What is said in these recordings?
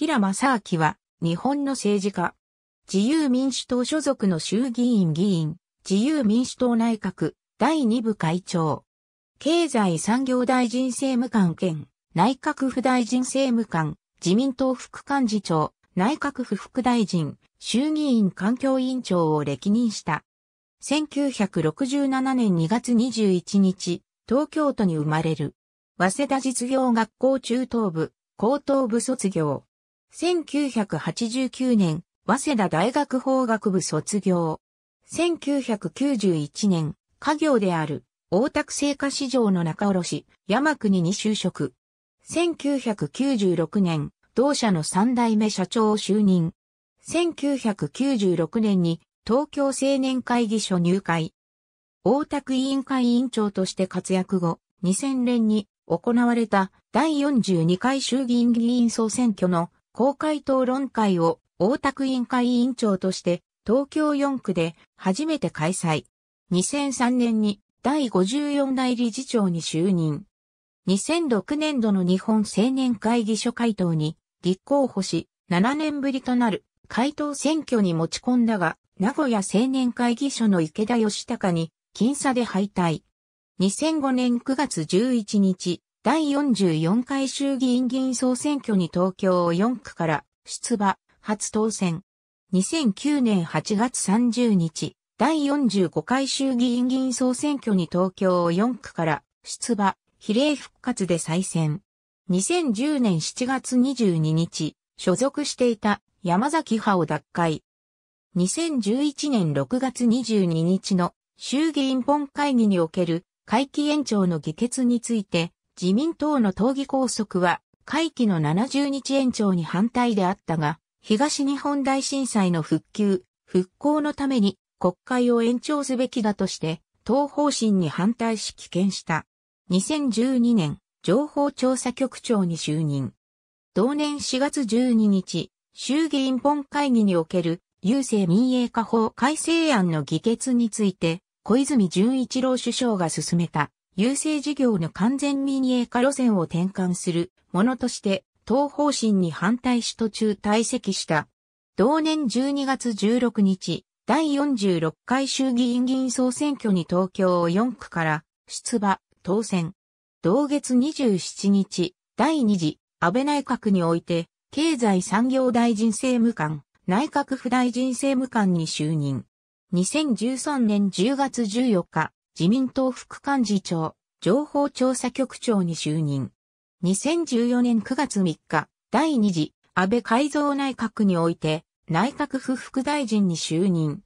平正明は、日本の政治家。自由民主党所属の衆議院議員、自由民主党内閣、第2部会長。経済産業大臣政務官兼、内閣府大臣政務官、自民党副幹事長、内閣府副大臣、衆議院環境委員長を歴任した。1967年2月21日、東京都に生まれる。早稲田実業学校中等部、高等部卒業。1989年、早稲田大学法学部卒業。1991年、家業である大田区成果市場の中卸、山国に就職。1996年、同社の三代目社長を就任。1996年に東京青年会議所入会。大田区委員会委員長として活躍後、2000年に行われた第42回衆議院議員総選挙の公開討論会を大田区委員会委員長として東京4区で初めて開催。2003年に第54代理事長に就任。2006年度の日本青年会議所回答に立候補し、7年ぶりとなる回答選挙に持ち込んだが、名古屋青年会議所の池田義隆に僅差で敗退。2005年9月11日、第44回衆議院議員総選挙に東京を4区から出馬、初当選。2009年8月30日、第45回衆議院議員総選挙に東京を4区から出馬、比例復活で再選。2010年7月22日、所属していた山崎派を脱会。2011年6月22日の衆議院本会議における会期延長の議決について、自民党の党議拘束は会期の70日延長に反対であったが、東日本大震災の復旧、復興のために国会を延長すべきだとして、党方針に反対し棄権した。2012年、情報調査局長に就任。同年4月12日、衆議院本会議における郵政民営化法改正案の議決について、小泉純一郎首相が進めた郵政事業の完全民営化路線を転換するものとして、党方針に反対し途中退席した。同年12月16日、第46回衆議院議員総選挙に東京4区から出馬、当選。同月27日、第2次安倍内閣において、経済産業大臣政務官、内閣府大臣政務官に就任。2013年10月14日、自民党副幹事長、情報調査局長に就任。2014年9月3日、第2次安倍改造内閣において、内閣府副大臣に就任。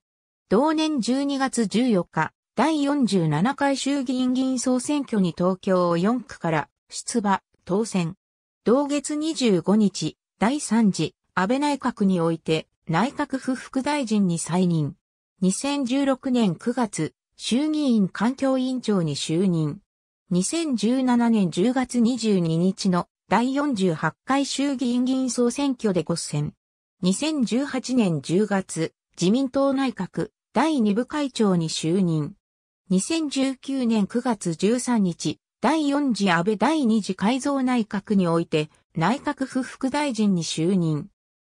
同年12月14日、第47回衆議院議員総選挙に東京を4区から出馬、当選。同月25日、第3次安倍内閣において内閣府副大臣に再任。2016年9月、衆議院環境委員長に就任。2017年10月22日の第48回衆議院議員総選挙でご選。2018年10月、自民党内閣第2部会長に就任。2019年9月13日、第4次安倍第2次改造内閣において、内閣府副大臣に就任。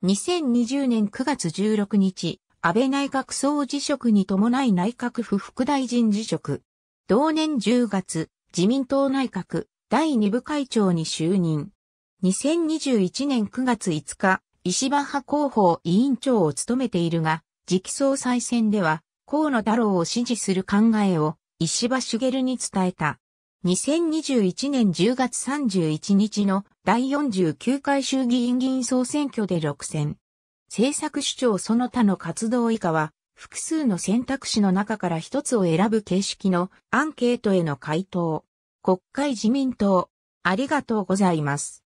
2020年9月16日、安倍内閣総辞職に伴い内閣府副大臣辞職。同年10月、自民党内閣第2部会長に就任。2021年9月5日、石破派広報委員長を務めているが、次期総裁選では、河野太郎を支持する考えを石破茂に伝えた。2021年10月31日の第49回衆議院議員総選挙で6選。政策主張その他の活動以下は、複数の選択肢の中から一つを選ぶ形式のアンケートへの回答。国会自民党、ありがとうございます。